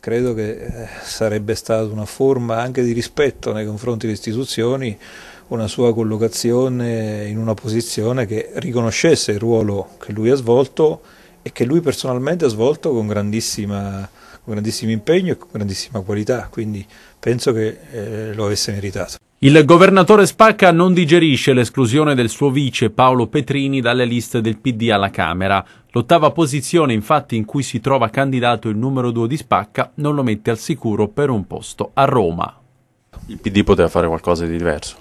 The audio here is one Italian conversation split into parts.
credo che eh, sarebbe stata una forma anche di rispetto nei confronti delle istituzioni, una sua collocazione in una posizione che riconoscesse il ruolo che lui ha svolto e che lui personalmente ha svolto con, con grandissimo impegno e con grandissima qualità, quindi penso che eh, lo avesse meritato. Il governatore Spacca non digerisce l'esclusione del suo vice Paolo Petrini dalle liste del PD alla Camera. L'ottava posizione, infatti, in cui si trova candidato il numero due di Spacca, non lo mette al sicuro per un posto a Roma. Il PD poteva fare qualcosa di diverso.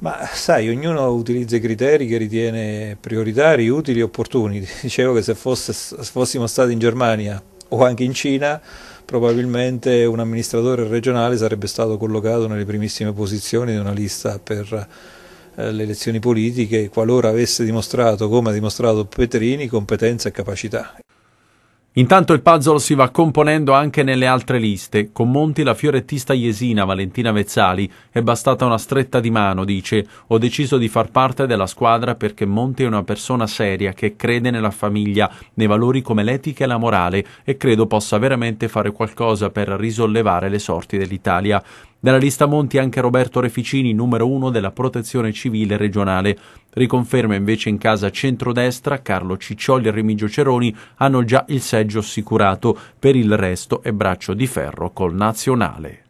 Ma sai, ognuno utilizza i criteri che ritiene prioritari, utili e opportuni. Dicevo che se, fosse, se fossimo stati in Germania o anche in Cina probabilmente un amministratore regionale sarebbe stato collocato nelle primissime posizioni di una lista per eh, le elezioni politiche qualora avesse dimostrato, come ha dimostrato Petrini, competenza e capacità Intanto il puzzle si va componendo anche nelle altre liste. Con Monti la fiorettista Iesina Valentina Vezzali è bastata una stretta di mano, dice «Ho deciso di far parte della squadra perché Monti è una persona seria che crede nella famiglia, nei valori come l'etica e la morale e credo possa veramente fare qualcosa per risollevare le sorti dell'Italia». Nella lista Monti anche Roberto Reficini, numero uno della Protezione Civile regionale. Riconferma invece in casa centrodestra Carlo Ciccioli e Remigio Ceroni hanno già il seggio assicurato, per il resto è braccio di ferro col nazionale.